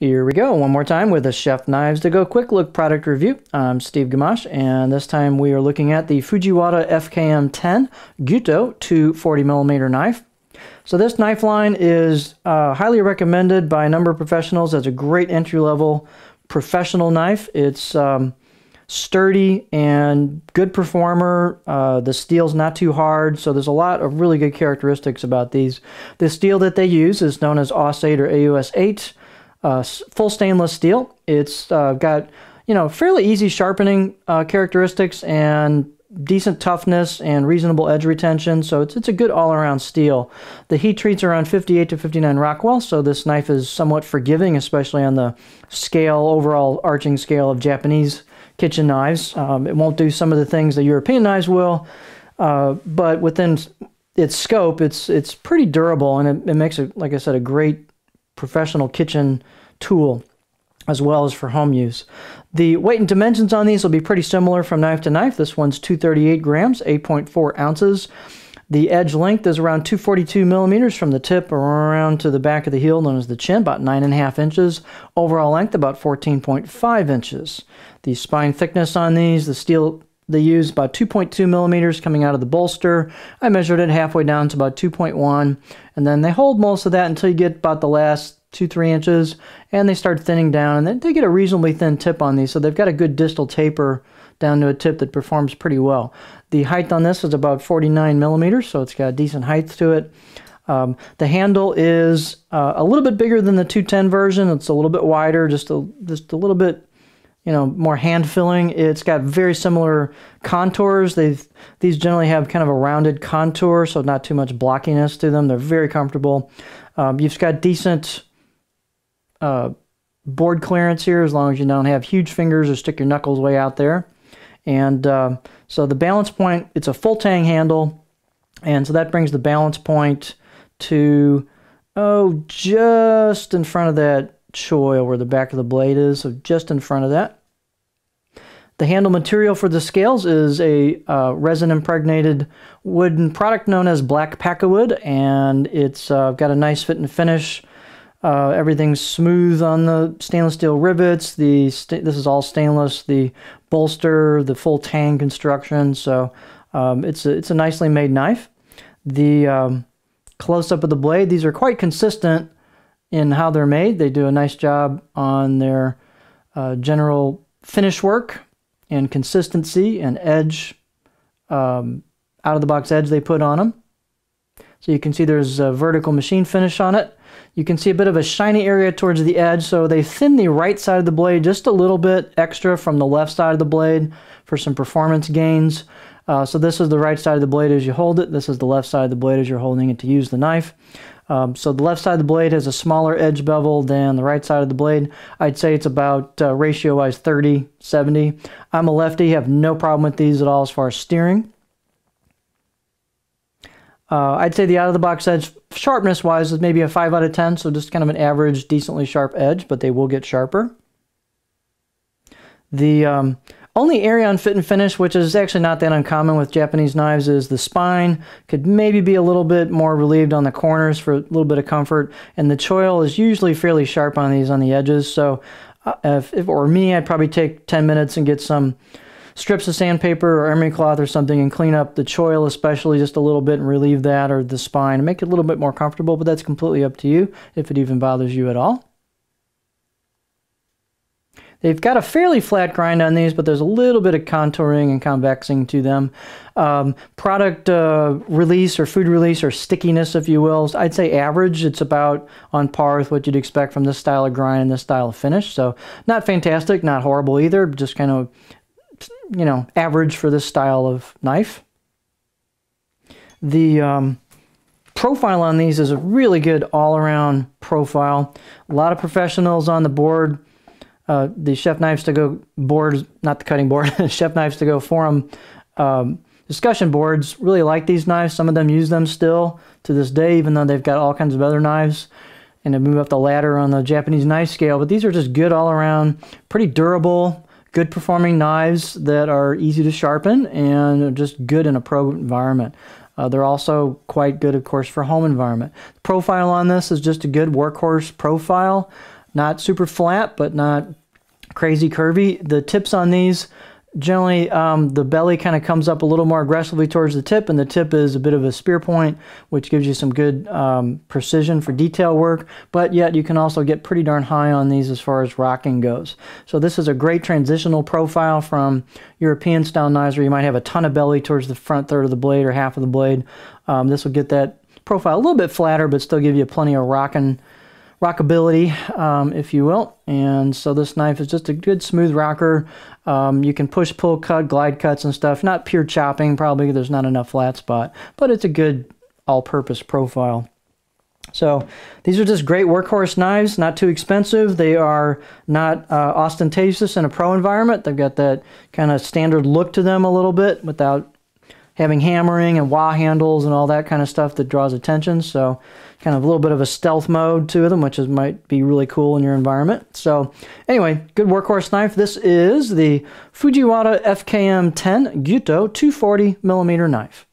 Here we go, one more time with a Chef Knives To Go Quick Look product review. I'm Steve Gamash, and this time we are looking at the Fujiwara FKM10 Guto 240 millimeter knife. So this knife line is uh, highly recommended by a number of professionals as a great entry-level professional knife. It's um, sturdy and good performer. Uh, the steel's not too hard, so there's a lot of really good characteristics about these. The steel that they use is known as AUS8 or AUS8 uh, full stainless steel. It's uh, got you know fairly easy sharpening uh, characteristics and decent toughness and reasonable edge retention. So it's it's a good all around steel. The heat treats around 58 to 59 Rockwell, so this knife is somewhat forgiving, especially on the scale overall arching scale of Japanese kitchen knives. Um, it won't do some of the things that European knives will, uh, but within its scope, it's it's pretty durable and it, it makes it like I said a great professional kitchen tool as well as for home use. The weight and dimensions on these will be pretty similar from knife to knife. This one's 238 grams, 8.4 ounces. The edge length is around 242 millimeters from the tip around to the back of the heel, known as the chin, about 9.5 inches. Overall length, about 14.5 inches. The spine thickness on these, the steel they use about 2.2 millimeters coming out of the bolster. I measured it halfway down to about 2.1 and then they hold most of that until you get about the last two, three inches and they start thinning down and then they get a reasonably thin tip on these. So they've got a good distal taper down to a tip that performs pretty well. The height on this is about 49 millimeters, so it's got a decent height to it. Um, the handle is uh, a little bit bigger than the 210 version. It's a little bit wider, just a, just a little bit you know, more hand filling. It's got very similar contours. They these generally have kind of a rounded contour, so not too much blockiness to them. They're very comfortable. Um, you've got decent uh, board clearance here, as long as you don't have huge fingers or stick your knuckles way out there. And uh, so the balance point, it's a full tang handle, and so that brings the balance point to oh, just in front of that choil where the back of the blade is, so just in front of that. The handle material for the scales is a uh, resin impregnated wooden product known as black paka wood, and it's uh, got a nice fit and finish. Uh, everything's smooth on the stainless steel rivets. The this is all stainless. The bolster, the full tang construction. So um, it's a, it's a nicely made knife. The um, close up of the blade. These are quite consistent in how they're made. They do a nice job on their uh, general finish work and consistency and edge, um, out of the box edge they put on them. So you can see there's a vertical machine finish on it. You can see a bit of a shiny area towards the edge, so they thin the right side of the blade just a little bit extra from the left side of the blade for some performance gains. Uh, so this is the right side of the blade as you hold it. This is the left side of the blade as you're holding it to use the knife. Um, so the left side of the blade has a smaller edge bevel than the right side of the blade. I'd say it's about uh, ratio-wise 30, 70. I'm a lefty, have no problem with these at all as far as steering. Uh, I'd say the out-of-the-box edge sharpness-wise is maybe a 5 out of 10, so just kind of an average, decently sharp edge, but they will get sharper. The um, only area on fit and finish, which is actually not that uncommon with Japanese knives, is the spine. Could maybe be a little bit more relieved on the corners for a little bit of comfort. And the choil is usually fairly sharp on these on the edges. So uh, if, it or me, I'd probably take 10 minutes and get some strips of sandpaper or emery cloth or something and clean up the choil especially just a little bit and relieve that or the spine and make it a little bit more comfortable but that's completely up to you if it even bothers you at all They've got a fairly flat grind on these, but there's a little bit of contouring and convexing to them. Um, product uh, release or food release or stickiness, if you will, I'd say average. It's about on par with what you'd expect from this style of grind and this style of finish. So not fantastic, not horrible either, just kind of, you know, average for this style of knife. The... Um, profile on these is a really good all-around profile. A lot of professionals on the board uh, the Chef Knives to Go boards, not the cutting board, Chef Knives to Go forum um, discussion boards really like these knives. Some of them use them still to this day, even though they've got all kinds of other knives and have moved up the ladder on the Japanese knife scale. But these are just good all around, pretty durable, good performing knives that are easy to sharpen and just good in a pro environment. Uh, they're also quite good, of course, for home environment. The profile on this is just a good workhorse profile. Not super flat, but not crazy curvy. The tips on these, generally um, the belly kind of comes up a little more aggressively towards the tip and the tip is a bit of a spear point which gives you some good um, precision for detail work but yet you can also get pretty darn high on these as far as rocking goes so this is a great transitional profile from European style knives where you might have a ton of belly towards the front third of the blade or half of the blade um, this will get that profile a little bit flatter but still give you plenty of rocking rockability, um, if you will. And so this knife is just a good smooth rocker. Um, you can push, pull, cut, glide cuts and stuff. Not pure chopping, probably. There's not enough flat spot, but it's a good all-purpose profile. So these are just great workhorse knives, not too expensive. They are not uh, ostentatious in a pro environment. They've got that kind of standard look to them a little bit without having hammering and wah handles and all that kind of stuff that draws attention. So kind of a little bit of a stealth mode to them, which is, might be really cool in your environment. So anyway, good workhorse knife. This is the Fujiwara FKM-10 Gyuto 240 millimeter knife.